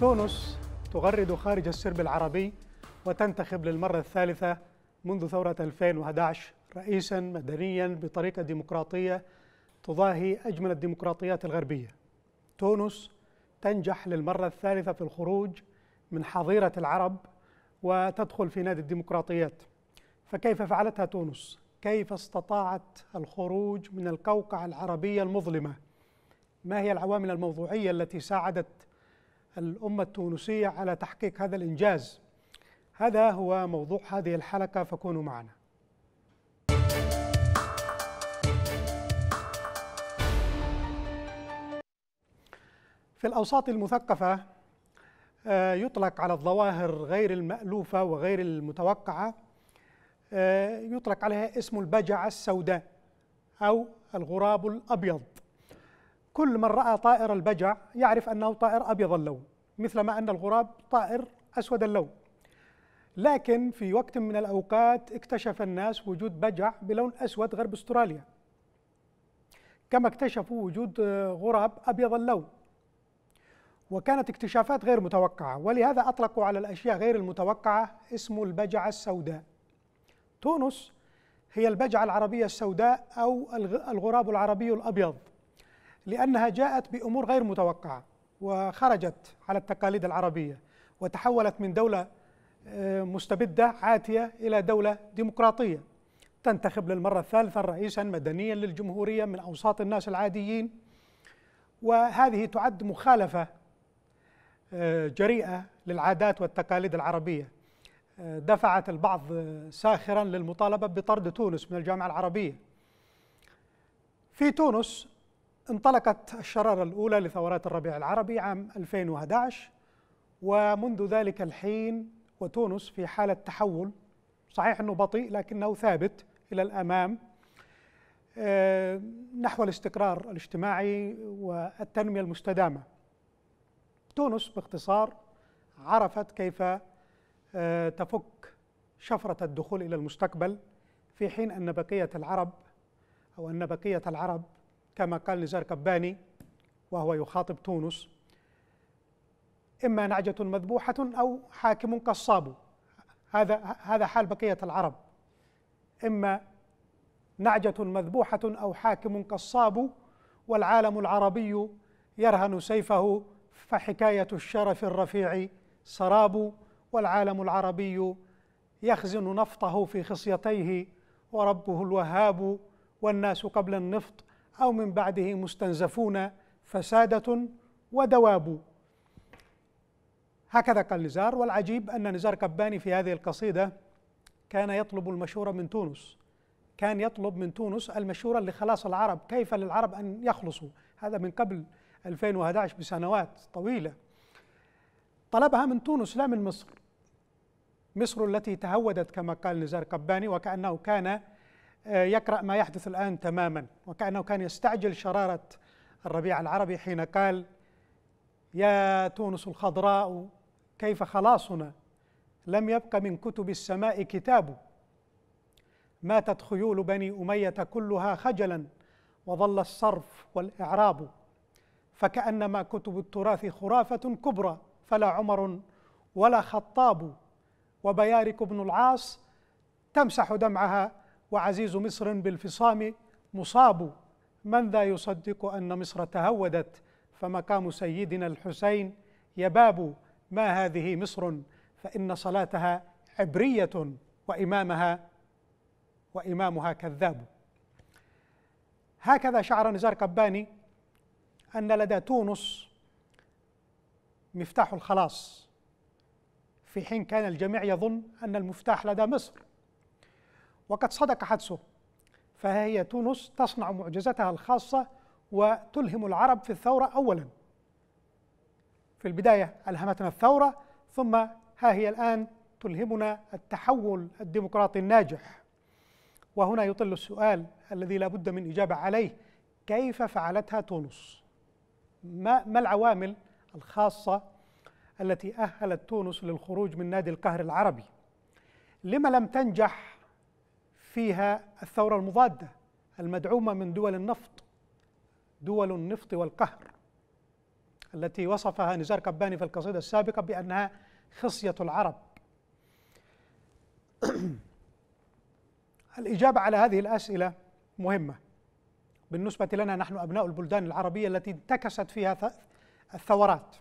تونس تغرد خارج السرب العربي وتنتخب للمرة الثالثة منذ ثورة 2011 رئيسا مدنيا بطريقة ديمقراطية تضاهي أجمل الديمقراطيات الغربية تونس تنجح للمرة الثالثة في الخروج من حظيرة العرب وتدخل في نادي الديمقراطيات فكيف فعلتها تونس؟ كيف استطاعت الخروج من القوقعة العربية المظلمة؟ ما هي العوامل الموضوعية التي ساعدت الأمة التونسية على تحقيق هذا الإنجاز هذا هو موضوع هذه الحلقة فكونوا معنا في الأوساط المثقفة آه، يطلق على الظواهر غير المألوفة وغير المتوقعة آه، يطلق عليها اسم البجعة السوداء أو الغراب الأبيض كل من رأى طائر البجع يعرف أنه طائر أبيض اللون مثلما أن الغراب طائر أسود اللون لكن في وقت من الأوقات اكتشف الناس وجود بجع بلون أسود غرب أستراليا كما اكتشفوا وجود غراب أبيض اللون وكانت اكتشافات غير متوقعة ولهذا أطلقوا على الأشياء غير المتوقعة اسم البجعة السوداء تونس هي البجعة العربية السوداء أو الغراب العربي الأبيض لأنها جاءت بأمور غير متوقعة وخرجت على التقاليد العربية وتحولت من دولة آه، مستبدة عاتية إلى دولة ديمقراطية تنتخب للمرة الثالثة رئيسا مدنيا للجمهورية من أوساط الناس العاديين وهذه تعد مخالفة آه، جريئة للعادات والتقاليد العربية آه، دفعت البعض ساخرا للمطالبة بطرد تونس من الجامعة العربية في تونس انطلقت الشرارة الأولى لثورات الربيع العربي عام 2011 ومنذ ذلك الحين وتونس في حالة تحول صحيح أنه بطيء لكنه ثابت إلى الأمام آه، نحو الاستقرار الاجتماعي والتنمية المستدامة تونس باختصار عرفت كيف آه، تفك شفرة الدخول إلى المستقبل في حين أن بقية العرب أو أن بقية العرب كما قال نزار كباني وهو يخاطب تونس إما نعجة مذبوحة أو حاكم قصاب هذا هذا حال بقية العرب إما نعجة مذبوحة أو حاكم قصاب والعالم العربي يرهن سيفه فحكاية الشرف الرفيع سراب والعالم العربي يخزن نفطه في خصيتيه وربه الوهاب والناس قبل النفط أو من بعده مستنزفون فسادة ودواب هكذا قال نزار والعجيب أن نزار كباني في هذه القصيدة كان يطلب المشورة من تونس كان يطلب من تونس المشورة لخلاص العرب كيف للعرب أن يخلصوا هذا من قبل 2011 بسنوات طويلة طلبها من تونس لا من مصر مصر التي تهودت كما قال نزار قباني وكأنه كان آه، يقرأ ما يحدث الآن تماما وكأنه كان يستعجل شرارة الربيع العربي حين قال يا تونس الخضراء كيف خلاصنا لم يبق من كتب السماء كتاب ماتت خيول بني أمية كلها خجلا وظل الصرف والإعراب فكأنما كتب التراث خرافة كبرى فلا عمر ولا خطاب وبيارك بن العاص تمسح دمعها وعزيز مصر بالفصام مصاب من ذا يصدق أن مصر تهودت فمقام سيدنا الحسين يباب ما هذه مصر فإن صلاتها عبرية وإمامها وإمامها كذاب هكذا شعر نزار قباني أن لدى تونس مفتاح الخلاص في حين كان الجميع يظن أن المفتاح لدى مصر وقد صدق حدسه فهي تونس تصنع معجزتها الخاصة وتلهم العرب في الثورة أولا في البداية ألهمتنا الثورة ثم ها هي الآن تلهمنا التحول الديمقراطي الناجح وهنا يطل السؤال الذي لا بد من إجابة عليه كيف فعلتها تونس ما, ما العوامل الخاصة التي أهلت تونس للخروج من نادي القهر العربي لما لم تنجح فيها الثورة المضادة المدعومة من دول النفط دول النفط والقهر التي وصفها نزار كباني في القصيدة السابقة بأنها خصية العرب الإجابة على هذه الأسئلة مهمة بالنسبة لنا نحن أبناء البلدان العربية التي انتكست فيها الثورات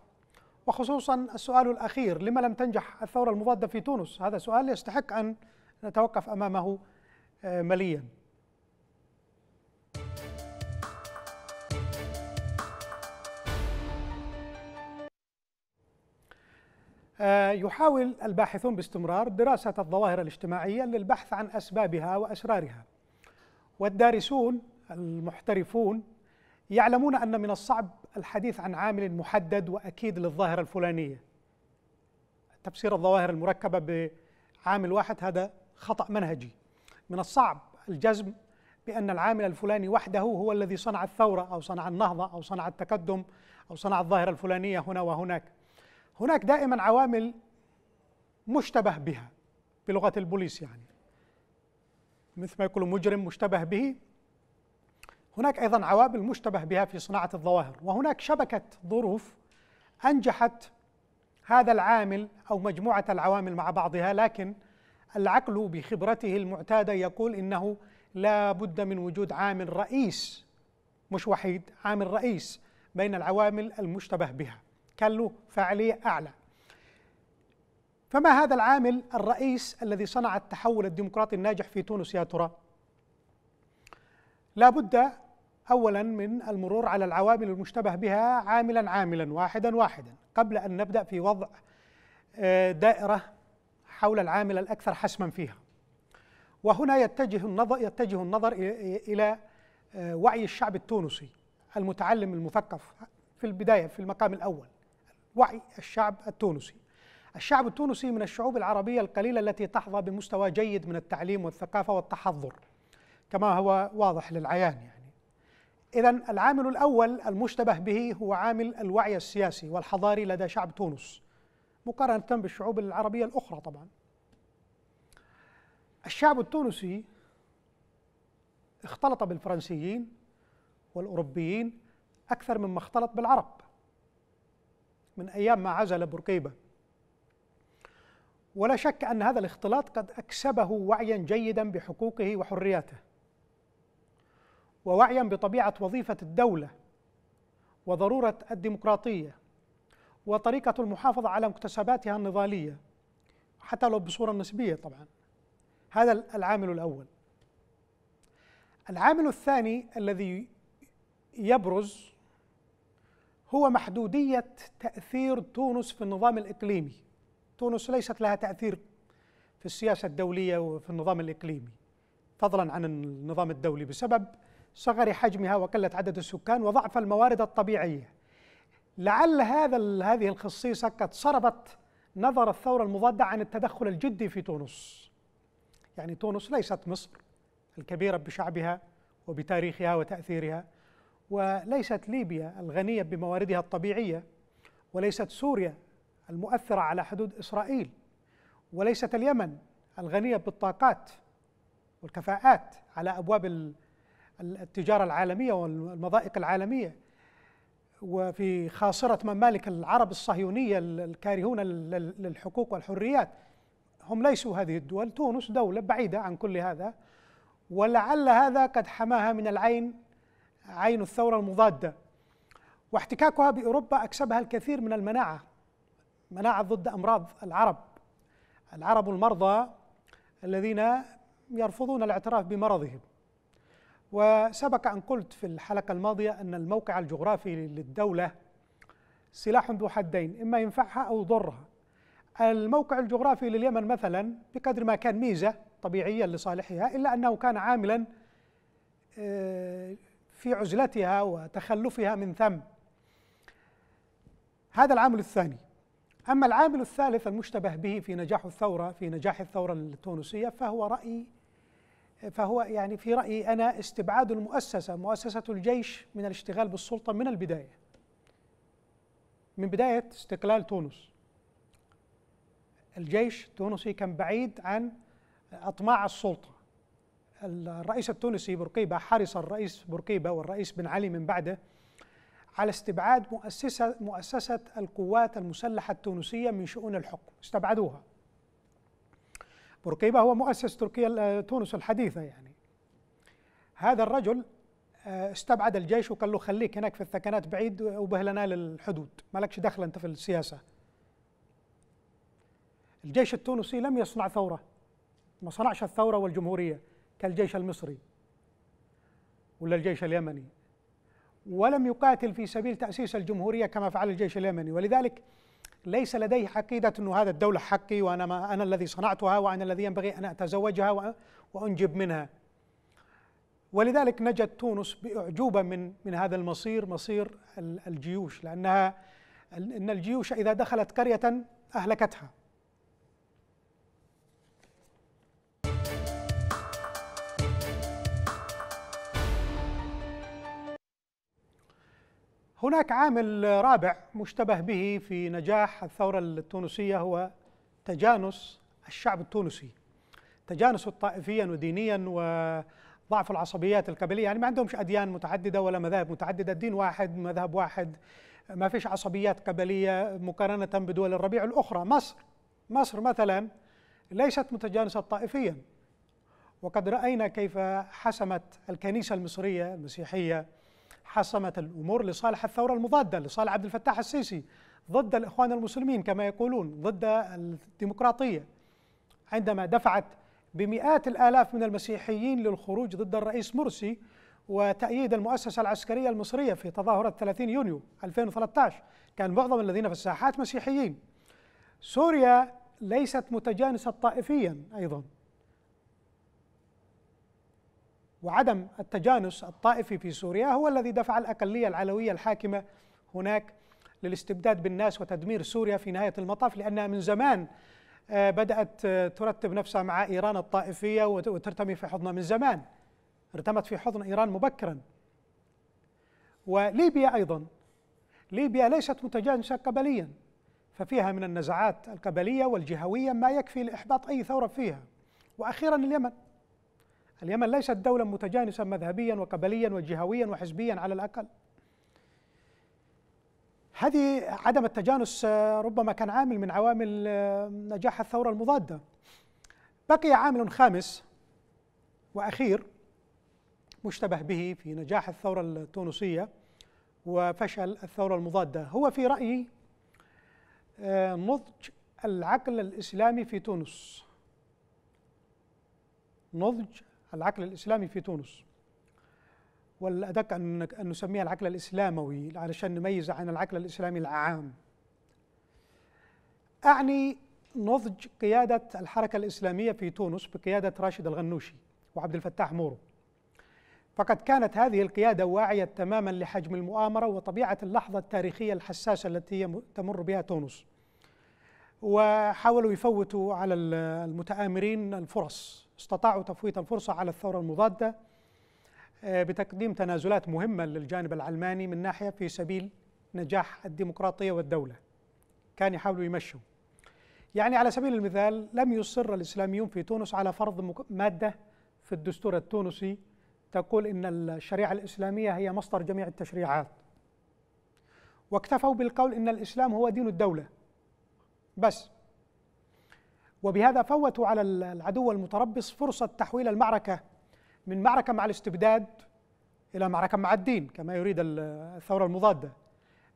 وخصوصا السؤال الأخير لما لم تنجح الثورة المضادة في تونس هذا سؤال يستحق أن نتوقف أمامه آه، ماليا آه، يحاول الباحثون باستمرار دراسة الظواهر الاجتماعية للبحث عن أسبابها وأسرارها والدارسون المحترفون يعلمون أن من الصعب الحديث عن عامل محدد وأكيد للظاهرة الفلانية تفسير الظواهر المركبة بعامل واحد هذا خطأ منهجي من الصعب الجزم بأن العامل الفلاني وحده هو الذي صنع الثورة أو صنع النهضة أو صنع التقدم أو صنع الظاهرة الفلانية هنا وهناك هناك دائما عوامل مشتبه بها بلغة البوليس يعني مثل ما يقولوا مجرم مشتبه به هناك أيضا عوامل مشتبه بها في صناعة الظواهر وهناك شبكة ظروف أنجحت هذا العامل أو مجموعة العوامل مع بعضها لكن العقل بخبرته المعتاده يقول انه لا بد من وجود عامل رئيس مش وحيد عامل رئيس بين العوامل المشتبه بها كان له فاعليه اعلى فما هذا العامل الرئيس الذي صنع التحول الديمقراطي الناجح في تونس يا ترى لا بد اولا من المرور على العوامل المشتبه بها عاملا عاملا واحدا واحدا قبل ان نبدا في وضع آه، دائره حول العامل الأكثر حسما فيها وهنا يتجه النظر, يتجه النظر إلى آه، وعي الشعب التونسي المتعلم المثقف في البداية في المقام الأول وعي الشعب التونسي الشعب التونسي من الشعوب العربية القليلة التي تحظى بمستوى جيد من التعليم والثقافة والتحضر كما هو واضح للعيان يعني إذا العامل الأول المشتبه به هو عامل الوعي السياسي والحضاري لدى شعب تونس مقارنة بالشعوب العربية الأخرى طبعا الشعب التونسي اختلط بالفرنسيين والأوروبيين أكثر مما اختلط بالعرب من أيام ما عزل بورقيبة ولا شك أن هذا الاختلاط قد أكسبه وعيا جيدا بحقوقه وحرياته ووعيا بطبيعة وظيفة الدولة وضرورة الديمقراطية وطريقة المحافظة على مكتسباتها النضالية حتى لو بصورة نسبية طبعا هذا العامل الأول العامل الثاني الذي يبرز هو محدودية تأثير تونس في النظام الإقليمي تونس ليست لها تأثير في السياسة الدولية وفي النظام الإقليمي فضلا عن النظام الدولي بسبب صغر حجمها وقلة عدد السكان وضعف الموارد الطبيعية لعل هذا هذه الخصيصة قد صربت نظر الثورة المضادة عن التدخل الجدي في تونس يعني تونس ليست مصر الكبيرة بشعبها وبتاريخها وتأثيرها وليست ليبيا الغنية بمواردها الطبيعية وليست سوريا المؤثرة على حدود إسرائيل وليست اليمن الغنية بالطاقات والكفاءات على أبواب التجارة العالمية والمضائق العالمية وفي خاصرة ممالك العرب الصهيونية الكارهون للحقوق والحريات هم ليسوا هذه الدول تونس دولة بعيدة عن كل هذا ولعل هذا قد حماها من العين عين الثورة المضادة واحتكاكها بأوروبا أكسبها الكثير من المناعة مناعة ضد أمراض العرب العرب المرضى الذين يرفضون الاعتراف بمرضهم وسبق أن قلت في الحلقة الماضية أن الموقع الجغرافي للدولة سلاح ذو حدين إما ينفعها أو يضرها الموقع الجغرافي لليمن مثلا بقدر ما كان ميزة طبيعية لصالحها إلا أنه كان عاملا آه، في عزلتها وتخلفها من ثم هذا العامل الثاني أما العامل الثالث المشتبه به في نجاح الثورة في نجاح الثورة التونسية فهو رأي فهو يعني في رأيي أنا استبعاد المؤسسة مؤسسة الجيش من الاشتغال بالسلطة من البداية من بداية استقلال تونس الجيش التونسي كان بعيد عن أطماع السلطة الرئيس التونسي بورقيبة حرص الرئيس بورقيبة والرئيس بن علي من بعده على استبعاد مؤسسة, مؤسسة القوات المسلحة التونسية من شؤون الحكم استبعدوها بورقيبة هو مؤسس تركيا تونس الحديثة يعني هذا الرجل آه، استبعد الجيش وقال له خليك هناك في الثكنات بعيد وبهلنا للحدود ما لكش دخل أنت في السياسة الجيش التونسي لم يصنع ثورة ما صنعش الثورة والجمهورية كالجيش المصري ولا الجيش اليمني ولم يقاتل في سبيل تأسيس الجمهورية كما فعل الجيش اليمني ولذلك ليس لديه عقيدة أن هذا الدولة حقي وأنا ما أنا الذي صنعتها وأنا الذي ينبغي أن أتزوجها وأنجب منها ولذلك نجت تونس بأعجوبة من من هذا المصير مصير الجيوش لأنها أن الجيوش إذا دخلت قرية أهلكتها هناك عامل رابع مشتبه به في نجاح الثورة التونسية هو تجانس الشعب التونسي تجانس طائفيا ودينيا وضعف العصبيات القبلية يعني ما عندهمش أديان متعددة ولا مذاهب متعددة الدين واحد مذهب واحد ما فيش عصبيات قبلية مقارنة بدول الربيع الأخرى مصر مصر مثلا ليست متجانسة طائفيا وقد رأينا كيف حسمت الكنيسة المصرية المسيحية حسمت الأمور لصالح الثورة المضادة لصالح عبد الفتاح السيسي ضد الإخوان المسلمين كما يقولون ضد الديمقراطية عندما دفعت بمئات الآلاف من المسيحيين للخروج ضد الرئيس مرسي وتأييد المؤسسة العسكرية المصرية في تظاهرة 30 يونيو 2013 كان معظم الذين في الساحات مسيحيين سوريا ليست متجانسة طائفيا أيضا وعدم التجانس الطائفي في سوريا هو الذي دفع الاقليه العلويه الحاكمه هناك للاستبداد بالناس وتدمير سوريا في نهايه المطاف لانها من زمان آه، بدات آه، ترتب نفسها مع ايران الطائفيه وترتمي في حضنها من زمان ارتمت في حضن ايران مبكرا وليبيا ايضا ليبيا ليست متجانسه قبليا ففيها من النزعات القبليه والجهويه ما يكفي لاحباط اي ثوره فيها واخيرا اليمن اليمن ليست دولة متجانسة مذهبيا وقبليا وجهويا وحزبيا على الأقل هذه عدم التجانس آه، ربما كان عامل من عوامل آه، نجاح الثورة المضادة بقي عامل خامس وأخير مشتبه به في نجاح الثورة التونسية وفشل الثورة المضادة هو في رأيي آه، نضج العقل الإسلامي في تونس نضج العقل الإسلامي في تونس والأدق أن نسميها العقل الإسلاموي علشان نميز عن العقل الإسلامي العام أعني نضج قيادة الحركة الإسلامية في تونس بقيادة راشد الغنوشي وعبد الفتاح مورو فقد كانت هذه القيادة واعية تماما لحجم المؤامرة وطبيعة اللحظة التاريخية الحساسة التي تمر بها تونس وحاولوا يفوتوا على المتآمرين الفرص استطاعوا تفويت الفرصة على الثورة المضادة آه، بتقديم تنازلات مهمة للجانب العلماني من ناحية في سبيل نجاح الديمقراطية والدولة كان يحاولوا يمشوا يعني على سبيل المثال لم يصر الإسلاميون في تونس على فرض مادة في الدستور التونسي تقول إن الشريعة الإسلامية هي مصدر جميع التشريعات واكتفوا بالقول إن الإسلام هو دين الدولة بس وبهذا فوتوا على العدو المتربص فرصة تحويل المعركة من معركة مع الاستبداد إلى معركة مع الدين كما يريد الثورة المضادة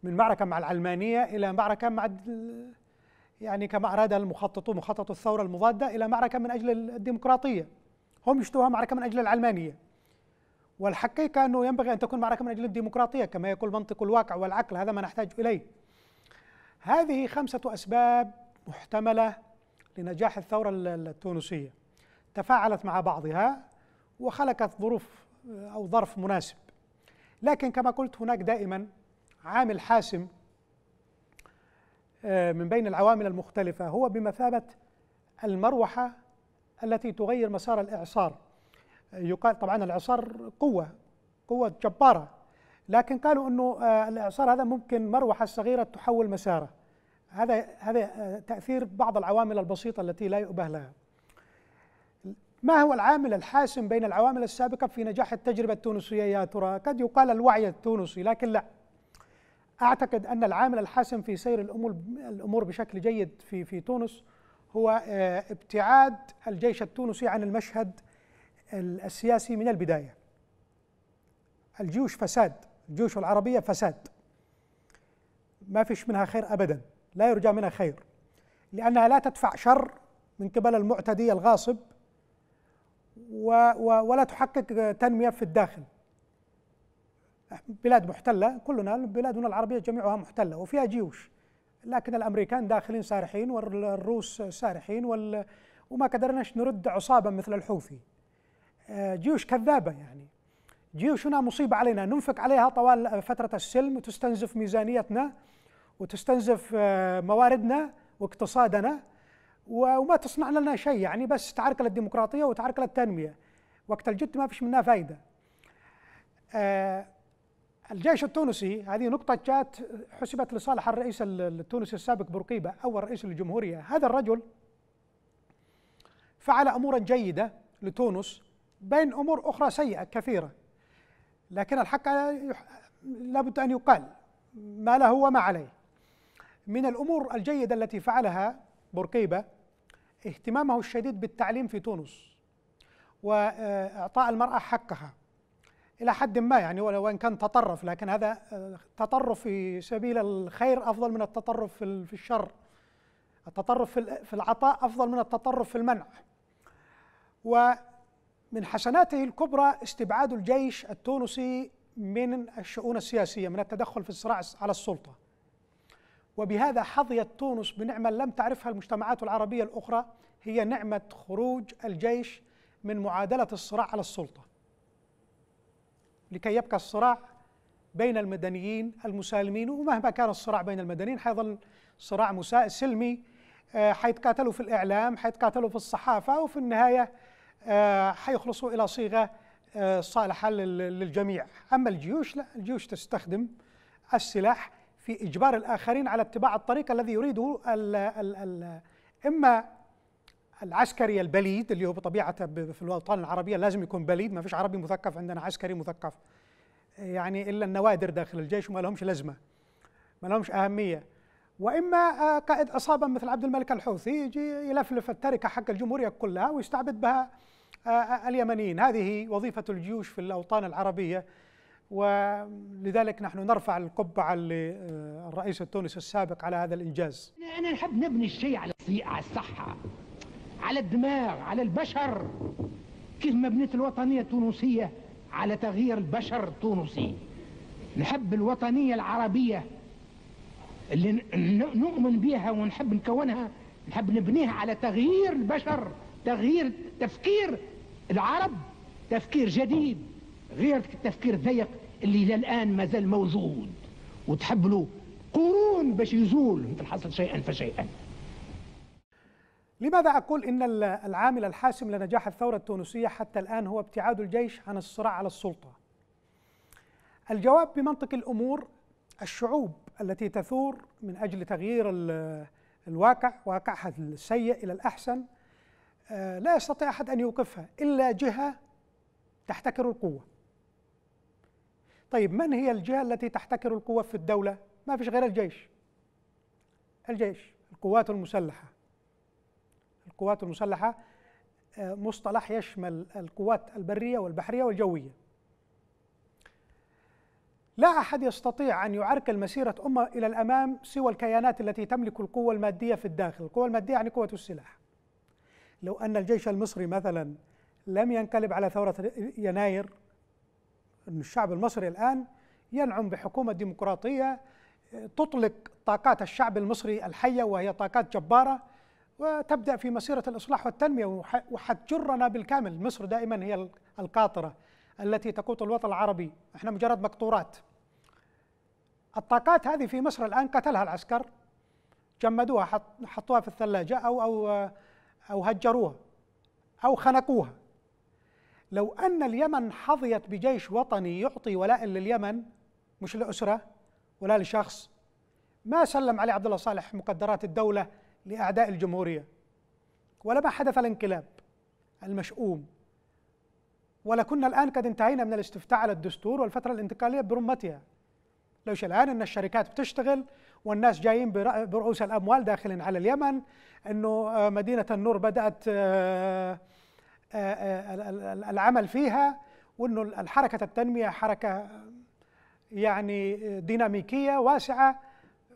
من معركة مع العلمانية إلى معركة مع يعني كما أراد المخططون مخطط الثورة المضادة إلى معركة من أجل الديمقراطية هم يشتوها معركة من أجل العلمانية والحقيقة أنه ينبغي أن تكون معركة من أجل الديمقراطية كما يقول منطق الواقع والعقل هذا ما نحتاج إليه هذه خمسة أسباب محتملة لنجاح الثورة التونسية تفاعلت مع بعضها وخلقت ظروف آه، أو ظرف مناسب لكن كما قلت هناك دائما عامل حاسم آه، من بين العوامل المختلفة هو بمثابة المروحة التي تغير مسار الإعصار آه، يقال طبعا الإعصار قوة قوة جبارة لكن قالوا أنه الإعصار هذا ممكن مروحة صغيرة تحول مساره هذا هذا تاثير بعض العوامل البسيطه التي لا يؤبه لها ما هو العامل الحاسم بين العوامل السابقه في نجاح التجربه التونسيه يا ترى قد يقال الوعي التونسي لكن لا اعتقد ان العامل الحاسم في سير الامور الامور بشكل جيد في في تونس هو آه، ابتعاد الجيش التونسي عن المشهد السياسي من البدايه الجيوش فساد الجيوش العربيه فساد ما فيش منها خير ابدا لا يرجى منها خير لأنها لا تدفع شر من قبل المعتدي الغاصب و و ولا تحقق تنمية في الداخل بلاد محتلة كلنا بلادنا العربية جميعها محتلة وفيها جيوش لكن الأمريكان داخلين سارحين والروس سارحين وال وما قدرناش نرد عصابة مثل الحوثي آه، جيوش كذابة يعني جيوشنا مصيبة علينا ننفق عليها طوال فترة السلم وتستنزف ميزانيتنا وتستنزف آه، مواردنا واقتصادنا وما تصنع لنا شيء يعني بس تعرقل الديمقراطيه وتعرقل التنميه وقت الجد ما فيش منها فايده آه، الجيش التونسي هذه نقطة جات حسبت لصالح الرئيس التونسي السابق بورقيبة أول رئيس للجمهورية هذا الرجل فعل أمورا جيدة لتونس بين أمور أخرى سيئة كثيرة لكن الحق لابد أن يقال ما له وما عليه من الأمور الجيدة التي فعلها بورقيبة اهتمامه الشديد بالتعليم في تونس وإعطاء المرأة حقها إلى حد ما يعني وإن كان تطرف لكن هذا آه، تطرف في سبيل الخير أفضل من التطرف في الشر التطرف في العطاء أفضل من التطرف في المنع ومن حسناته الكبرى استبعاد الجيش التونسي من الشؤون السياسية من التدخل في الصراع على السلطة وبهذا حظيت تونس بنعمة لم تعرفها المجتمعات العربية الأخرى هي نعمة خروج الجيش من معادلة الصراع على السلطة لكي يبقى الصراع بين المدنيين المسالمين ومهما كان الصراع بين المدنيين حيظل صراع سلمي آه، حيتقاتلوا في الإعلام حيتقاتلوا في الصحافة وفي النهاية آه، حيخلصوا إلى صيغة آه، صالحة للجميع أما الجيوش لا الجيوش تستخدم السلاح في إجبار الآخرين على اتباع الطريق الذي يريده ال ال الـ إما العسكري البليد اللي هو بطبيعة في الأوطان العربية لازم يكون بليد ما فيش عربي مثقف عندنا عسكري مثقف يعني إلا النوادر داخل الجيش وما لهمش لازمة ما لهمش أهمية وإما آه، قائد عصابة مثل عبد الملك الحوثي يجي يلفلف التركة حق الجمهورية كلها ويستعبد بها آه، آه، اليمنيين هذه وظيفة الجيوش في الأوطان العربية ولذلك نحن نرفع القبعة للرئيس آه، التونسي السابق على هذا الإنجاز أنا نحب نبني الشيء على على الصحة على الدماغ على البشر كيف ما بنيت الوطنية التونسية على تغيير البشر التونسي نحب الوطنية العربية اللي نؤمن بها ونحب نكونها نحب نبنيها على تغيير البشر تغيير تفكير العرب تفكير جديد غير التفكير الضيق اللي الى الان مازال موجود وتحب له قرون باش يزول مثل حصل شيئا فشيئا لماذا أقول إن العامل الحاسم لنجاح الثورة التونسية حتى الآن هو ابتعاد الجيش عن الصراع على السلطة؟ الجواب بمنطق الأمور الشعوب التي تثور من أجل تغيير الواقع واقعها السيء إلى الأحسن آه، لا يستطيع أحد أن يوقفها إلا جهة تحتكر القوة طيب من هي الجهة التي تحتكر القوة في الدولة؟ ما فيش غير الجيش الجيش القوات المسلحة القوات المسلحة آه، مصطلح يشمل القوات البرية والبحرية والجوية لا أحد يستطيع أن يعرقل مسيرة أمة إلى الأمام سوى الكيانات التي تملك القوة المادية في الداخل القوة المادية يعني قوة السلاح لو أن الجيش المصري مثلا لم ينقلب على ثورة يناير أن الشعب المصري الآن ينعم بحكومة ديمقراطية تطلق طاقات الشعب المصري الحية وهي طاقات جبارة وتبدأ في مسيرة الإصلاح والتنمية وحتجرنا بالكامل مصر دائما هي القاطرة التي تقوط الوطن العربي احنا مجرد مقطورات الطاقات هذه في مصر الآن قتلها العسكر جمدوها حطوها في الثلاجة أو أو أو هجروها أو خنقوها لو أن اليمن حظيت بجيش وطني يعطي ولاء لليمن مش لأسرة ولا لشخص ما سلم علي عبد الله صالح مقدرات الدولة لأعداء الجمهورية ولا ما حدث الانقلاب المشؤوم ولا كنا الآن قد انتهينا من الاستفتاء على الدستور والفترة الانتقالية برمتها ليش الآن أن الشركات بتشتغل والناس جايين برؤوس الأموال داخلين على اليمن أنه آه، مدينة النور بدأت آه، آه، آه، العمل فيها وانه الحركه التنميه حركه يعني ديناميكيه واسعه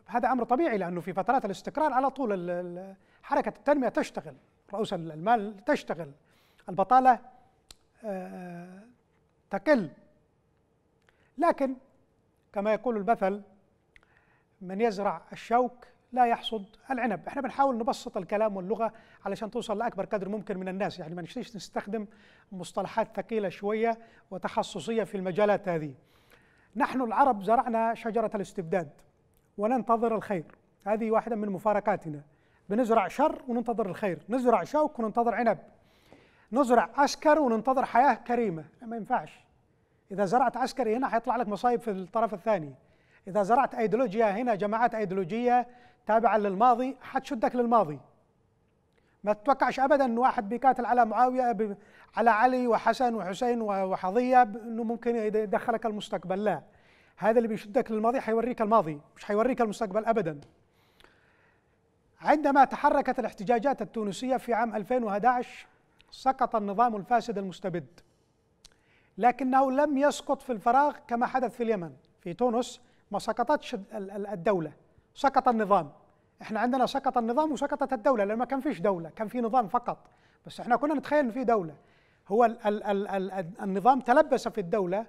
هذا امر طبيعي لانه في فترات الاستقرار على طول حركه التنميه تشتغل رؤوس المال تشتغل البطاله آه، تقل لكن كما يقول المثل من يزرع الشوك لا يحصد العنب احنا بنحاول نبسط الكلام واللغه علشان توصل لاكبر قدر ممكن من الناس يعني ما نشتيش نستخدم مصطلحات ثقيله شويه وتخصصيه في المجالات هذه نحن العرب زرعنا شجره الاستبداد وننتظر الخير هذه واحده من مفارقاتنا بنزرع شر وننتظر الخير نزرع شوك وننتظر عنب نزرع عسكر وننتظر حياه كريمه لا ما ينفعش اذا زرعت عسكري هنا حيطلع لك مصايب في الطرف الثاني اذا زرعت ايديولوجيا هنا جماعات ايديولوجيه تابعا للماضي حتشدك للماضي ما تتوقعش ابدا ان واحد بيقاتل على معاويه على علي وحسن وحسين وحضيه انه ممكن يدخلك المستقبل لا هذا اللي بيشدك للماضي حيوريك الماضي مش حيوريك المستقبل ابدا عندما تحركت الاحتجاجات التونسيه في عام 2011 سقط النظام الفاسد المستبد لكنه لم يسقط في الفراغ كما حدث في اليمن في تونس ما سقطتش الدوله سقط النظام احنا عندنا سقط النظام وسقطت الدوله لان ما كان فيش دوله كان في نظام فقط بس احنا كنا نتخيل ان في دوله هو الـ الـ الـ الـ النظام تلبس في الدوله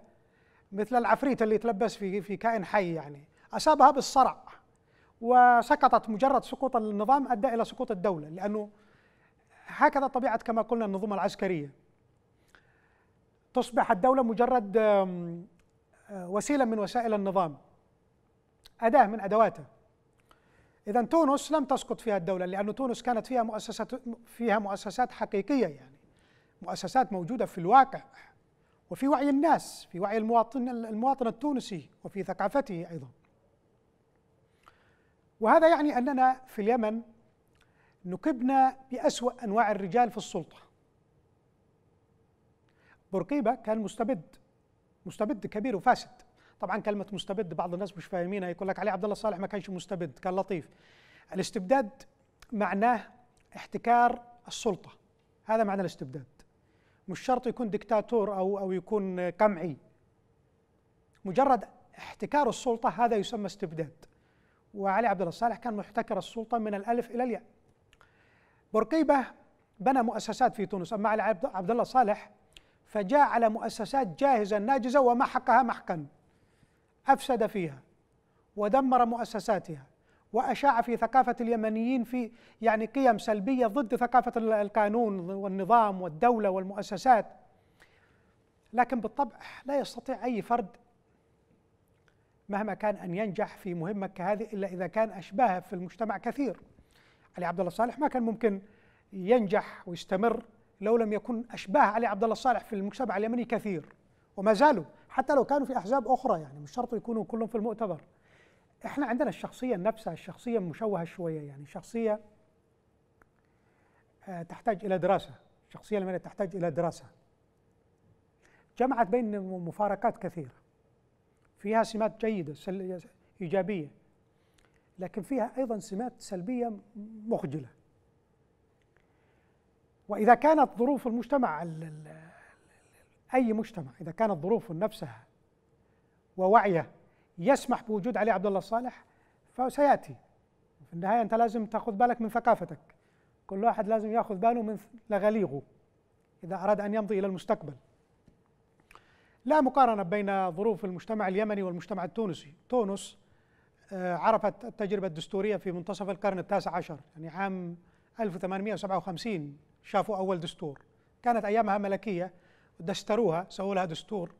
مثل العفريت اللي تلبس في في كائن حي يعني اصابها بالصرع وسقطت مجرد سقوط النظام ادى الى سقوط الدوله لانه هكذا طبيعه كما قلنا النظم العسكريه تصبح الدوله مجرد آه، وسيله من وسائل النظام اداه من ادواته إذا تونس لم تسقط فيها الدولة لأن تونس كانت فيها مؤسسات فيها مؤسسات حقيقية يعني مؤسسات موجودة في الواقع وفي وعي الناس في وعي المواطن المواطن التونسي وفي ثقافته أيضا وهذا يعني أننا في اليمن نقبنا بأسوأ أنواع الرجال في السلطة بورقيبة كان مستبد مستبد كبير وفاسد طبعا كلمه مستبد بعض الناس مش فاهمينها يقول لك علي عبد الله صالح ما كانش مستبد كان لطيف الاستبداد معناه احتكار السلطه هذا معنى الاستبداد مش شرط يكون دكتاتور او او يكون قمعي مجرد احتكار السلطه هذا يسمى استبداد وعلي عبد الله صالح كان محتكر السلطه من الالف الى الياء بورقيبه بنى مؤسسات في تونس اما علي عبد الله صالح فجاء على مؤسسات جاهزه ناجزه ومحقها محقا أفسد فيها ودمر مؤسساتها وأشاع في ثقافة اليمنيين في يعني قيم سلبية ضد ثقافة القانون والنظام والدولة والمؤسسات لكن بالطبع لا يستطيع أي فرد مهما كان أن ينجح في مهمة كهذه إلا إذا كان أشباهه في المجتمع كثير علي عبد الله صالح ما كان ممكن ينجح ويستمر لو لم يكن أشباه علي عبد الله صالح في المجتمع اليمني كثير وما زالوا حتى لو كانوا في احزاب اخرى يعني مش شرط يكونوا كلهم في المؤتمر احنا عندنا الشخصيه نفسها الشخصيه مشوهه شويه يعني شخصيه آه، تحتاج الى دراسه الشخصيه اليمنيه تحتاج الى دراسه جمعت بين مفارقات كثيره فيها سمات جيده ايجابيه لكن فيها ايضا سمات سلبيه مخجله واذا كانت ظروف المجتمع أي مجتمع إذا كانت ظروفه نفسها ووعيه يسمح بوجود علي عبد الله الصالح فسيأتي في النهاية أنت لازم تأخذ بالك من ثقافتك كل واحد لازم يأخذ باله من لغليغه إذا أراد أن يمضي إلى المستقبل لا مقارنة بين ظروف المجتمع اليمني والمجتمع التونسي تونس آه، عرفت التجربة الدستورية في منتصف القرن التاسع عشر يعني عام 1857 شافوا أول دستور كانت أيامها ملكية دستروها سووا لها دستور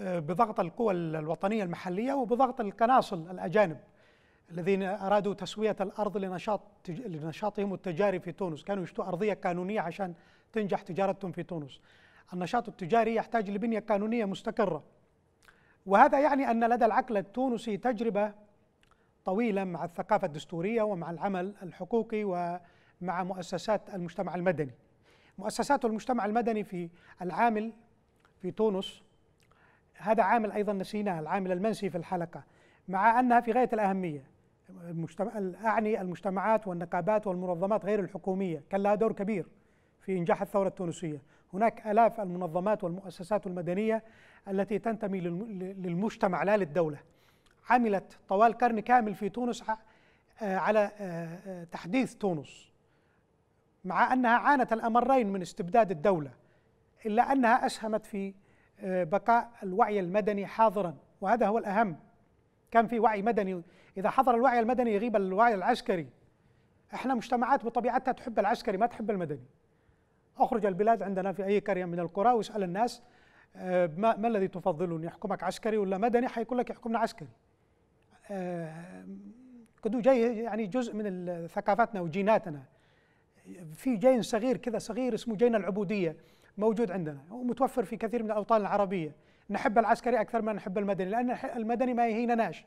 آه، بضغط القوى الوطنية المحلية وبضغط القناصل الأجانب الذين أرادوا تسوية الأرض لنشاط لنشاطهم التجاري في تونس كانوا يشتوا أرضية قانونية عشان تنجح تجارتهم في تونس النشاط التجاري يحتاج لبنية قانونية مستقرة وهذا يعني أن لدى العقل التونسي تجربة طويلة مع الثقافة الدستورية ومع العمل الحقوقي ومع مؤسسات المجتمع المدني مؤسسات المجتمع المدني في العامل في تونس هذا عامل ايضا نسيناه العامل المنسي في الحلقه مع انها في غايه الاهميه المجتمع اعني المجتمعات والنقابات والمنظمات غير الحكوميه كان لها دور كبير في انجاح الثوره التونسيه هناك الاف المنظمات والمؤسسات المدنيه التي تنتمي للمجتمع لا للدوله عملت طوال قرن كامل في تونس آه، على آه، آه، تحديث تونس مع أنها عانت الأمرين من استبداد الدولة إلا أنها أسهمت في آه، بقاء الوعي المدني حاضرا وهذا هو الأهم كان في وعي مدني إذا حضر الوعي المدني يغيب الوعي العسكري احنا مجتمعات بطبيعتها تحب العسكري ما تحب المدني اخرج البلاد عندنا في اي قريه من القرى واسال الناس آه، ما الذي تفضلون يحكمك عسكري ولا مدني حيقول لك يحكمنا عسكري قدو آه، جاي يعني جزء من ثقافتنا وجيناتنا في جين صغير كذا صغير اسمه جين العبوديه موجود عندنا ومتوفر في كثير من الاوطان العربيه نحب العسكري اكثر ما نحب المدني لان المدني ما يهينناش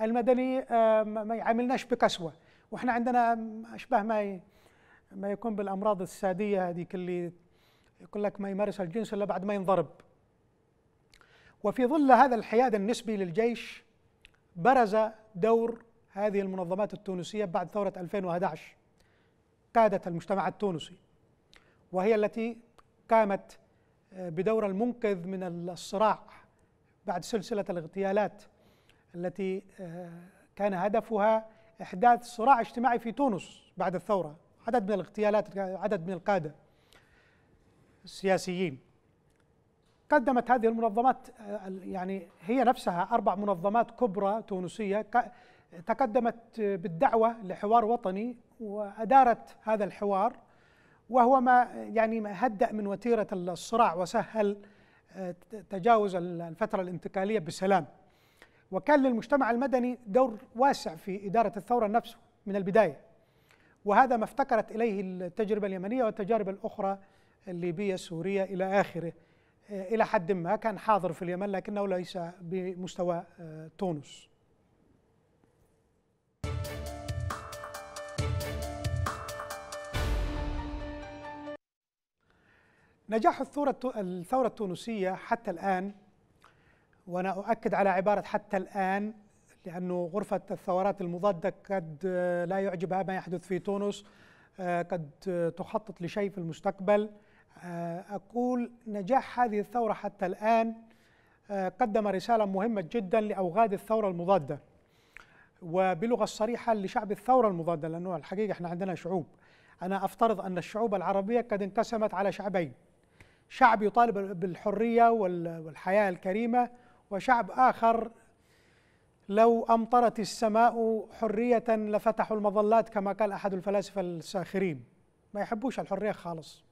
المدني آه، ما يعاملناش بقسوه واحنا عندنا اشبه ما ما يكون بالامراض الساديه هذيك اللي يقول لك ما يمارس الجنس الا بعد ما ينضرب وفي ظل هذا الحياد النسبي للجيش برز دور هذه المنظمات التونسيه بعد ثوره 2011 قادة المجتمع التونسي وهي التي قامت آه، بدور المنقذ من الصراع بعد سلسلة الاغتيالات التي آه، كان هدفها إحداث صراع اجتماعي في تونس بعد الثورة عدد من الاغتيالات عدد من القادة السياسيين قدمت هذه المنظمات آه، يعني هي نفسها أربع منظمات كبرى تونسية تقدمت بالدعوة لحوار وطني وأدارت هذا الحوار وهو ما يعني ما هدأ من وتيرة الصراع وسهل آه، تجاوز الفترة الانتقالية بسلام وكان للمجتمع المدني دور واسع في إدارة الثورة نفسه من البداية وهذا ما افتكرت إليه التجربة اليمنية والتجارب الأخرى الليبية السورية إلى آخره آه، إلى حد ما كان حاضر في اليمن لكنه ليس بمستوى آه، تونس نجاح الثورة التونسية حتى الآن وأنا أؤكد على عبارة حتى الآن لأنه غرفة الثورات المضادة قد آه، لا يعجبها ما يحدث في تونس آه، قد آه، تخطط لشيء في المستقبل أقول نجاح هذه الثورة حتى الآن قدم رسالة مهمة جدا لأوغاد الثورة المضادة وبلغة صريحة لشعب الثورة المضادة لأنه الحقيقة احنا عندنا شعوب أنا أفترض أن الشعوب العربية قد انقسمت على شعبين شعب يطالب بالحرية والحياة الكريمة وشعب آخر لو أمطرت السماء حرية لفتحوا المظلات كما قال أحد الفلاسفة الساخرين ما يحبوش الحرية خالص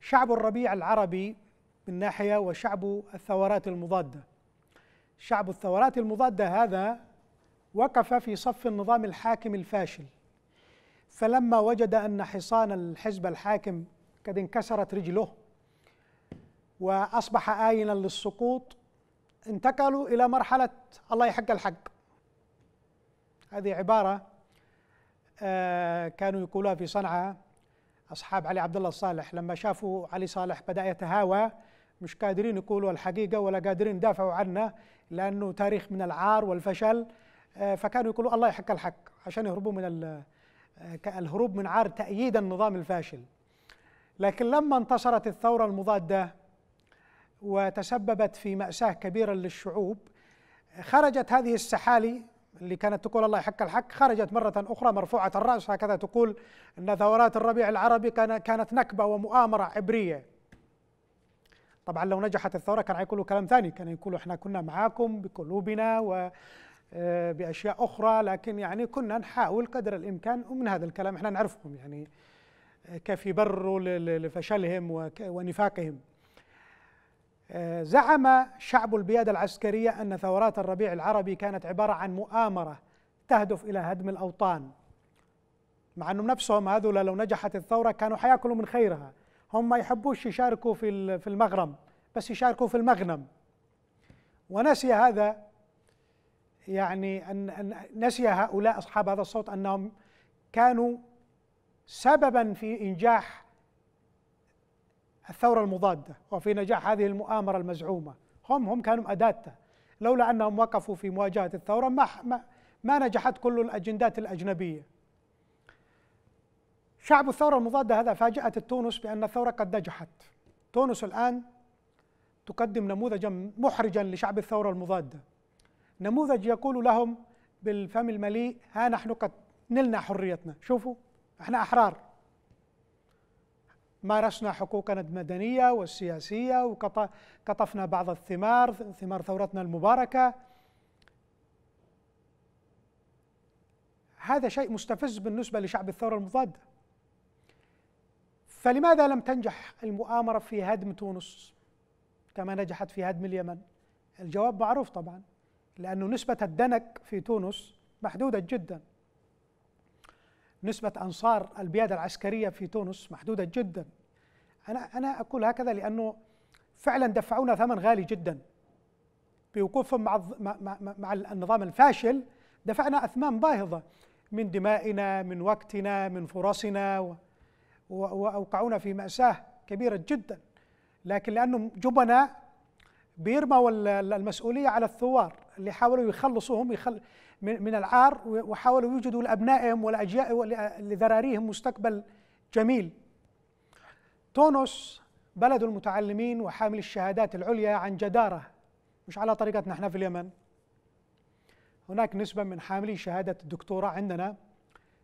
شعب الربيع العربي من ناحية وشعب الثورات المضادة شعب الثورات المضادة هذا وقف في صف النظام الحاكم الفاشل فلما وجد أن حصان الحزب الحاكم قد انكسرت رجله وأصبح آينا للسقوط انتقلوا إلى مرحلة الله يحق الحق هذه عبارة آه، كانوا يقولوها في صنعاء أصحاب علي عبد الله الصالح لما شافوا علي صالح بدأ يتهاوى مش قادرين يقولوا الحقيقة ولا قادرين يدافعوا عنه لأنه تاريخ من العار والفشل آه، فكانوا يقولوا الله يحق الحق عشان يهربوا من آه، الهروب من عار تأييد النظام الفاشل لكن لما انتشرت الثورة المضادة وتسببت في مأساة كبيرة للشعوب خرجت هذه السحالي اللي كانت تقول الله يحق الحق خرجت مرة أخرى مرفوعة الرأس هكذا تقول أن ثورات الربيع العربي كانت نكبة ومؤامرة عبرية طبعا لو نجحت الثورة كان يقولوا كلام ثاني كان يقولوا احنا كنا معاكم بقلوبنا و آه، بأشياء أخرى لكن يعني كنا نحاول قدر الإمكان ومن هذا الكلام احنا نعرفهم يعني كيف يبرروا لفشلهم ونفاقهم آه، زعم شعب البيادة العسكرية أن ثورات الربيع العربي كانت عبارة عن مؤامرة تهدف إلى هدم الأوطان مع أنهم نفسهم هذول لو نجحت الثورة كانوا حياكلوا من خيرها هم ما يحبوش يشاركوا في في المغرم بس يشاركوا في المغنم ونسي هذا يعني أن نسي هؤلاء أصحاب هذا الصوت أنهم كانوا سببا في إنجاح الثورة المضادة وفي نجاح هذه المؤامرة المزعومة هم هم كانوا أداتة لولا أنهم وقفوا في مواجهة الثورة ما, ما, ما نجحت كل الأجندات الأجنبية شعب الثورة المضادة هذا فاجأت تونس بأن الثورة قد نجحت تونس الآن تقدم نموذجا محرجا لشعب الثورة المضادة نموذج يقول لهم بالفم المليء ها نحن قد نلنا حريتنا شوفوا احنا احرار مارسنا حقوقنا المدنيه والسياسيه وقطفنا بعض الثمار ثمار ثورتنا المباركه هذا شيء مستفز بالنسبه لشعب الثوره المضاده فلماذا لم تنجح المؤامره في هدم تونس كما نجحت في هدم اليمن الجواب معروف طبعا لأن نسبة الدنك في تونس محدودة جدا نسبة أنصار البيادة العسكرية في تونس محدودة جدا أنا أنا أقول هكذا لأنه فعلا دفعونا ثمن غالي جدا بوقوفهم مع مع, مع النظام الفاشل دفعنا أثمان باهظة من دمائنا من وقتنا من فرصنا وأوقعونا في مأساة كبيرة جدا لكن لأنهم جبناء بيرموا المسؤولية على الثوار اللي حاولوا يخلصوهم يخل من العار وحاولوا يوجدوا لأبنائهم والاجياء لذراريهم مستقبل جميل تونس بلد المتعلمين وحامل الشهادات العليا عن جدارة مش على طريقتنا احنا في اليمن هناك نسبة من حاملي شهادة الدكتوراه عندنا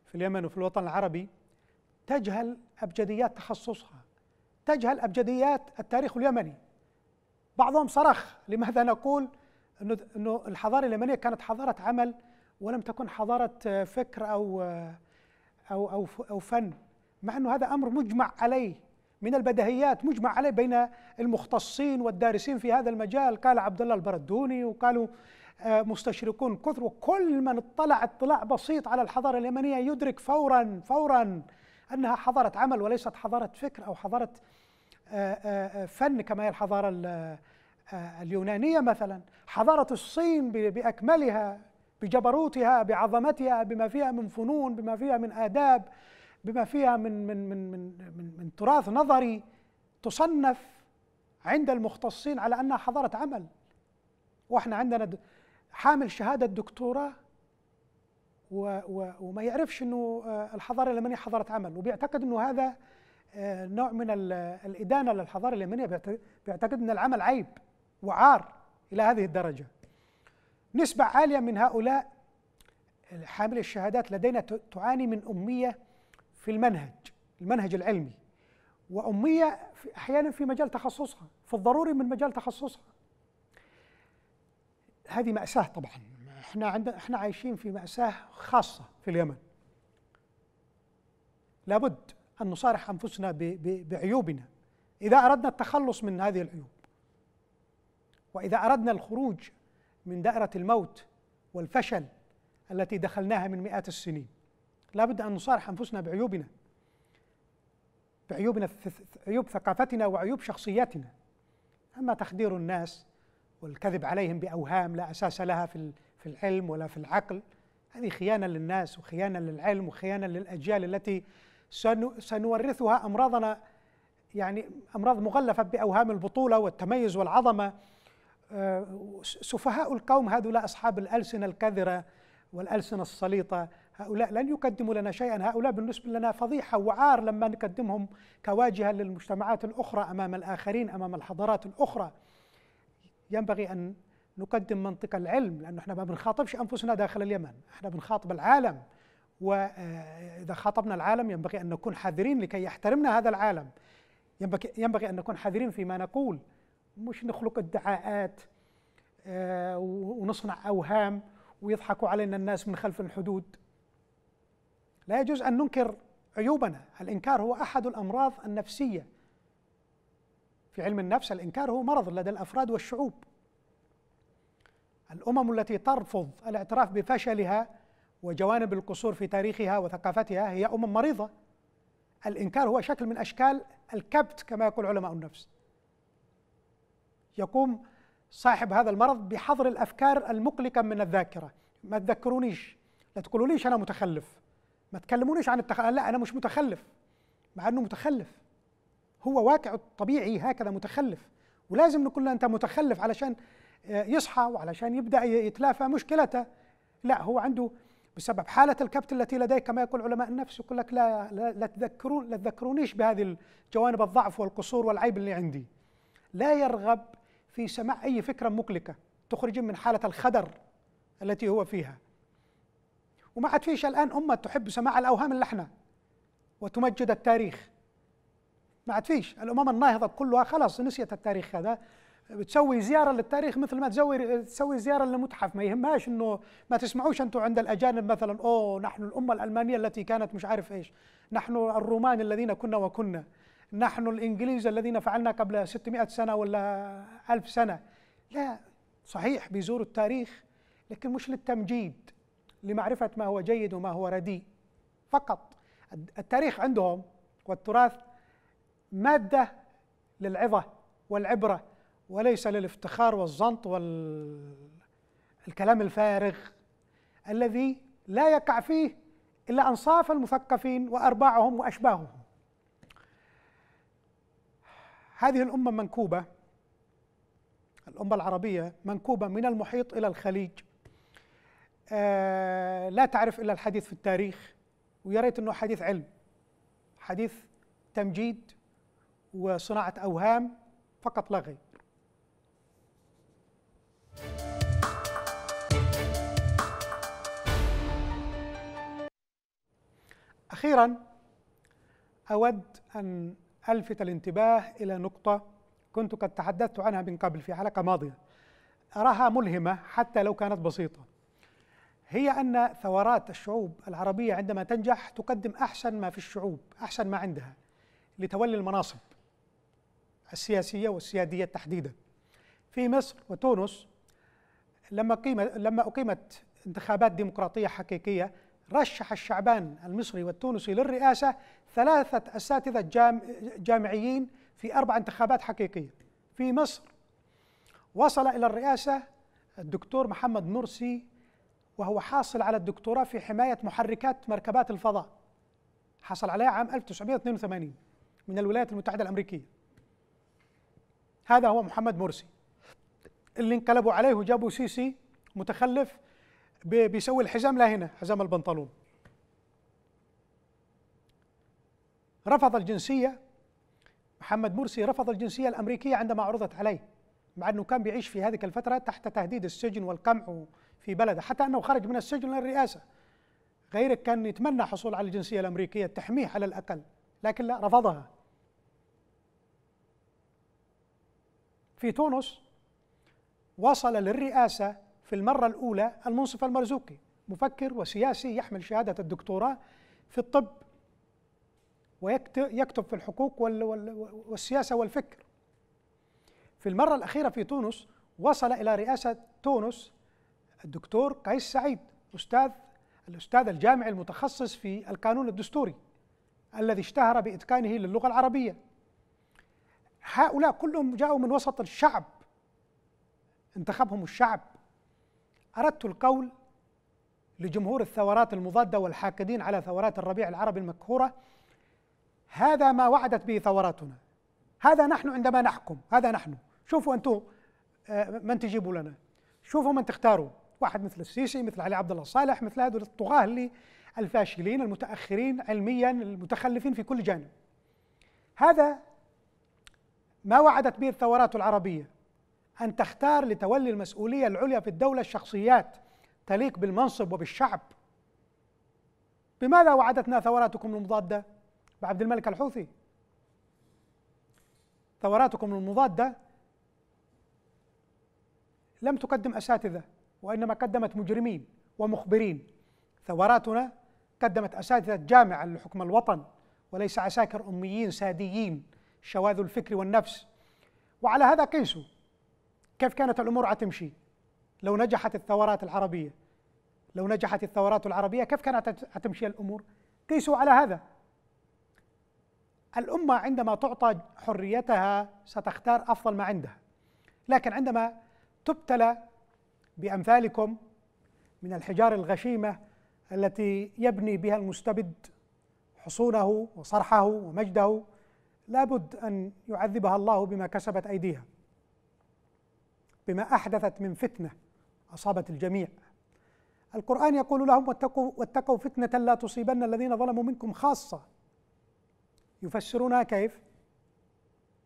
في اليمن وفي الوطن العربي تجهل أبجديات تخصصها تجهل أبجديات التاريخ اليمني بعضهم صرخ لماذا نقول انه انه الحضاره اليمنيه كانت حضاره عمل ولم تكن حضاره آه، فكر او آه، او او, أو فن مع انه هذا امر مجمع عليه من البدهيات مجمع عليه بين المختصين والدارسين في هذا المجال قال عبد الله البردوني وقالوا آه، مستشرقون كثر وكل من اطلع اطلاع بسيط على الحضاره اليمنيه يدرك فورا فورا انها حضاره عمل وليست حضاره فكر او حضاره فن كما هي الحضاره اليونانية مثلا حضارة الصين بأكملها بجبروتها بعظمتها بما فيها من فنون بما فيها من آداب بما فيها من من من من من, من تراث نظري تصنف عند المختصين على أنها حضارة عمل واحنا عندنا حامل شهادة دكتوراه و و وما يعرفش انه آه، الحضاره اليمنيه حضاره عمل وبيعتقد انه هذا آه، نوع من الادانه للحضاره اليمنيه بيعتقد ان العمل عيب وعار إلى هذه الدرجة نسبة عالية من هؤلاء حامل الشهادات لدينا تعاني من أمية في المنهج المنهج العلمي وأمية في أحيانا في مجال تخصصها في الضروري من مجال تخصصها هذه مأساة طبعا احنا عندنا احنا عايشين في مأساة خاصة في اليمن لابد أن نصارح أنفسنا بعيوبنا إذا أردنا التخلص من هذه العيوب واذا اردنا الخروج من دائره الموت والفشل التي دخلناها من مئات السنين لابد ان نصارح انفسنا بعيوبنا بعيوبنا عيوب ثقافتنا وعيوب شخصياتنا اما تخدير الناس والكذب عليهم باوهام لا اساس لها في في العلم ولا في العقل هذه خيانه للناس وخيانه للعلم وخيانه للاجيال التي سنورثها امراضنا يعني امراض مغلفه باوهام البطوله والتميز والعظمه سفهاء القوم هؤلاء أصحاب الألسنة الكذرة والألسنة السليطة هؤلاء لن يقدموا لنا شيئا هؤلاء بالنسبة لنا فضيحة وعار لما نقدمهم كواجهة للمجتمعات الأخرى أمام الآخرين أمام الحضارات الأخرى ينبغي أن نقدم منطق العلم لأنه احنا ما بنخاطبش أنفسنا داخل اليمن احنا بنخاطب العالم وإذا آه، خاطبنا العالم ينبغي أن نكون حذرين لكي يحترمنا هذا العالم ينبغي أن نكون حذرين فيما نقول مش نخلق ادعاءات آه، ونصنع اوهام ويضحكوا علينا الناس من خلف الحدود لا يجوز ان ننكر عيوبنا الانكار هو احد الامراض النفسيه في علم النفس الانكار هو مرض لدى الافراد والشعوب الامم التي ترفض الاعتراف بفشلها وجوانب القصور في تاريخها وثقافتها هي امم مريضه الانكار هو شكل من اشكال الكبت كما يقول علماء النفس يقوم صاحب هذا المرض بحظر الافكار المقلقه من الذاكره ما تذكرونيش لا ليش انا متخلف ما تكلمونيش عن التخلف لا انا مش متخلف مع انه متخلف هو واقعه الطبيعي هكذا متخلف ولازم نقول له انت متخلف علشان آه، يصحى وعلشان يبدا يتلافى مشكلته لا هو عنده بسبب حالة الكبت التي لديه كما يقول علماء النفس يقول لك لا لا, لا تذكرون لا تذكرونيش بهذه الجوانب الضعف والقصور والعيب اللي عندي لا يرغب في سماع أي فكرة مقلقة تخرج من حالة الخدر التي هو فيها وما عاد فيش الآن أمة تحب سماع الأوهام اللحنة وتمجد التاريخ ما عاد فيش الأمم الناهضة كلها خلاص نسيت التاريخ هذا بتسوي زيارة للتاريخ مثل ما تسوي تسوي زيارة للمتحف ما يهمهاش انه ما تسمعوش انتم عند الاجانب مثلا اوه نحن الامة الالمانية التي كانت مش عارف ايش نحن الرومان الذين كنا وكنا نحن الإنجليز الذين فعلنا قبل 600 سنة ولا ألف سنة لا صحيح بيزوروا التاريخ لكن مش للتمجيد لمعرفة ما هو جيد وما هو رديء فقط التاريخ عندهم والتراث مادة للعظة والعبرة وليس للافتخار والزنط والكلام الفارغ الذي لا يقع فيه إلا أنصاف المثقفين وأرباعهم وأشباههم هذه الأمة منكوبة الأمة العربية منكوبة من المحيط إلى الخليج آه، لا تعرف إلا الحديث في التاريخ ويا ريت أنه حديث علم حديث تمجيد وصناعة أوهام فقط لا غير أخيرا أود أن ألفت الانتباه إلى نقطة كنت قد تحدثت عنها من قبل في حلقة ماضية أراها ملهمة حتى لو كانت بسيطة هي أن ثورات الشعوب العربية عندما تنجح تقدم أحسن ما في الشعوب أحسن ما عندها لتولي المناصب السياسية والسيادية تحديدا في مصر وتونس لما, قيمة لما أقيمت انتخابات ديمقراطية حقيقية رشح الشعبان المصري والتونسي للرئاسة ثلاثة أساتذة جام جامعيين في أربع انتخابات حقيقية في مصر وصل إلى الرئاسة الدكتور محمد مرسي وهو حاصل على الدكتوراه في حماية محركات مركبات الفضاء حصل عليها عام 1982 من الولايات المتحدة الأمريكية هذا هو محمد مرسي اللي انقلبوا عليه وجابوا سيسي متخلف بيسوي الحزام لا هنا حزام البنطلون رفض الجنسية محمد مرسي رفض الجنسية الأمريكية عندما عرضت عليه مع أنه كان بيعيش في هذه الفترة تحت تهديد السجن والقمع في بلده حتى أنه خرج من السجن للرئاسة غيرك كان يتمنى حصول على الجنسية الأمريكية تحميه على الأقل لكن لا رفضها في تونس وصل للرئاسة في المرة الأولى المنصف المرزوقي مفكر وسياسي يحمل شهادة الدكتوراه في الطب ويكتب في الحقوق والسياسة والفكر في المرة الأخيرة في تونس وصل إلى رئاسة تونس الدكتور قيس سعيد أستاذ الأستاذ الجامعي المتخصص في القانون الدستوري الذي اشتهر بإتقانه للغة العربية هؤلاء كلهم جاءوا من وسط الشعب انتخبهم الشعب أردت القول لجمهور الثورات المضادة والحاقدين على ثورات الربيع العربي المكهورة هذا ما وعدت به ثوراتنا هذا نحن عندما نحكم هذا نحن شوفوا أنتم آه، من تجيبوا لنا شوفوا من تختاروا واحد مثل السيسي مثل علي عبد الله صالح مثل هذول الطغاة اللي الفاشلين المتأخرين علميا المتخلفين في كل جانب هذا ما وعدت به الثورات العربية أن تختار لتولي المسؤولية العليا في الدولة الشخصيات تليق بالمنصب وبالشعب بماذا وعدتنا ثوراتكم المضادة بعبد الملك الحوثي ثوراتكم المضادة لم تقدم أساتذة وإنما قدمت مجرمين ومخبرين ثوراتنا قدمت أساتذة جامعة لحكم الوطن وليس عساكر أميين ساديين شواذ الفكر والنفس وعلى هذا قيسوا كيف كانت الامور عتمشي؟ لو نجحت الثورات العربيه لو نجحت الثورات العربيه كيف كانت عتمشي الامور قيسوا على هذا الامه عندما تعطى حريتها ستختار افضل ما عندها لكن عندما تبتلى بامثالكم من الحجار الغشيمه التي يبني بها المستبد حصونه وصرحه ومجده لابد ان يعذبها الله بما كسبت ايديها بما أحدثت من فتنة أصابت الجميع القرآن يقول لهم واتقوا, واتقوا فتنة لا تصيبن الذين ظلموا منكم خاصة يفسرونها كيف؟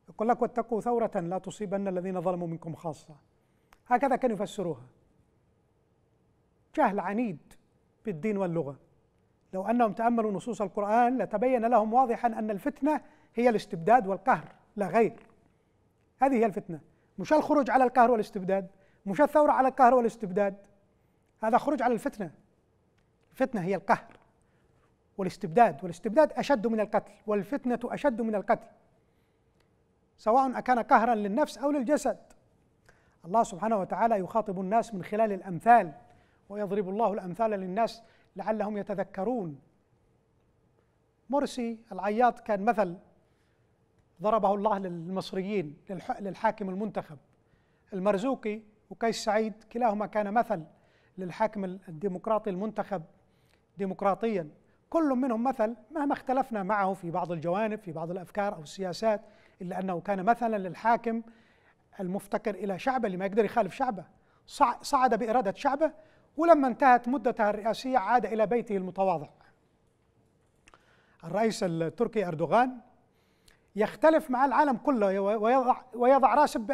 يقول لك واتقوا ثورة لا تصيبن الذين ظلموا منكم خاصة هكذا كانوا يفسروها جهل عنيد بالدين واللغة لو أنهم تأملوا نصوص القرآن لتبين لهم واضحا أن الفتنة هي الاستبداد والقهر لا غير هذه هي الفتنه مش الخروج على القهر والاستبداد مش الثورة على القهر والاستبداد هذا خروج على الفتنة الفتنة هي القهر والاستبداد والاستبداد أشد من القتل والفتنة أشد من القتل سواء أكان قهرا للنفس أو للجسد الله سبحانه وتعالى يخاطب الناس من خلال الأمثال ويضرب الله الأمثال للناس لعلهم يتذكرون مرسي العياط كان مثل ضربه الله للمصريين للحاكم المنتخب المرزوقي وقيس سعيد كلاهما كان مثل للحاكم الديمقراطي المنتخب ديمقراطيا كل منهم مثل مهما اختلفنا معه في بعض الجوانب في بعض الافكار او السياسات الا انه كان مثلا للحاكم المفتقر الى شعبه اللي ما يقدر يخالف شعبه صعد باراده شعبه ولما انتهت مدته الرئاسيه عاد الى بيته المتواضع الرئيس التركي اردوغان يختلف مع العالم كله ويضع, ويضع راسب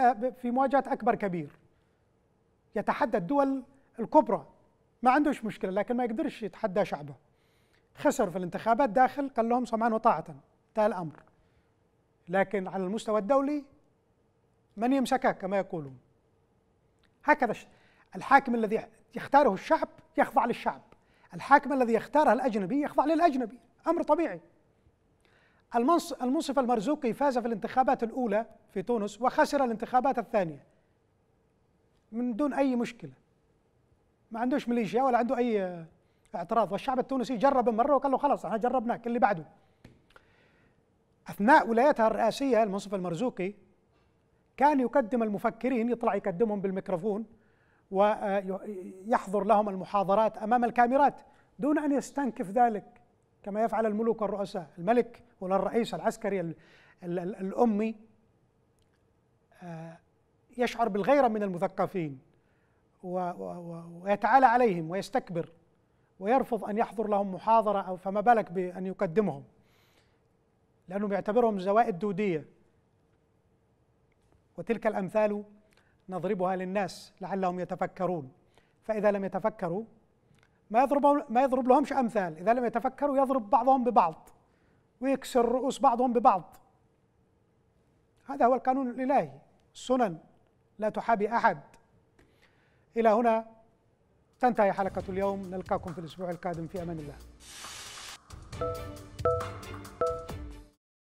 في مواجهة أكبر كبير يتحدى الدول الكبرى ما عندوش مشكلة لكن ما يقدرش يتحدى شعبه خسر في الانتخابات داخل قال لهم سمعا وطاعة انتهى الأمر لكن على المستوى الدولي من يمسكك كما يقولون هكذا الحاكم الذي يختاره الشعب يخضع للشعب الحاكم الذي يختاره الأجنبي يخضع للأجنبي أمر طبيعي المنصف المرزوقي فاز في الانتخابات الأولى في تونس وخسر الانتخابات الثانية من دون أي مشكلة ما عندوش ميليشيا ولا عنده أي آه، اعتراض والشعب التونسي جرب مرة وقال له خلاص احنا جربناك اللي بعده أثناء ولايتها الرئاسية المنصف المرزوقي كان يقدم المفكرين يطلع يقدمهم بالميكروفون ويحضر آه، لهم المحاضرات أمام الكاميرات دون أن يستنكف ذلك كما يفعل الملوك والرؤساء الملك ولا الرئيس العسكري الأمي آه، يشعر بالغيرة من المثقفين ويتعالى عليهم ويستكبر ويرفض أن يحضر لهم محاضرة أو فما بالك بأن يقدمهم لأنه بيعتبرهم زوائد دودية وتلك الأمثال نضربها للناس لعلهم يتفكرون فإذا لم يتفكروا ما يضرب ما يضرب لهمش امثال اذا لم يتفكروا يضرب بعضهم ببعض ويكسر رؤوس بعضهم ببعض هذا هو القانون الالهي السنن لا تحابي احد الى هنا تنتهي حلقه اليوم نلقاكم في الاسبوع القادم في امان الله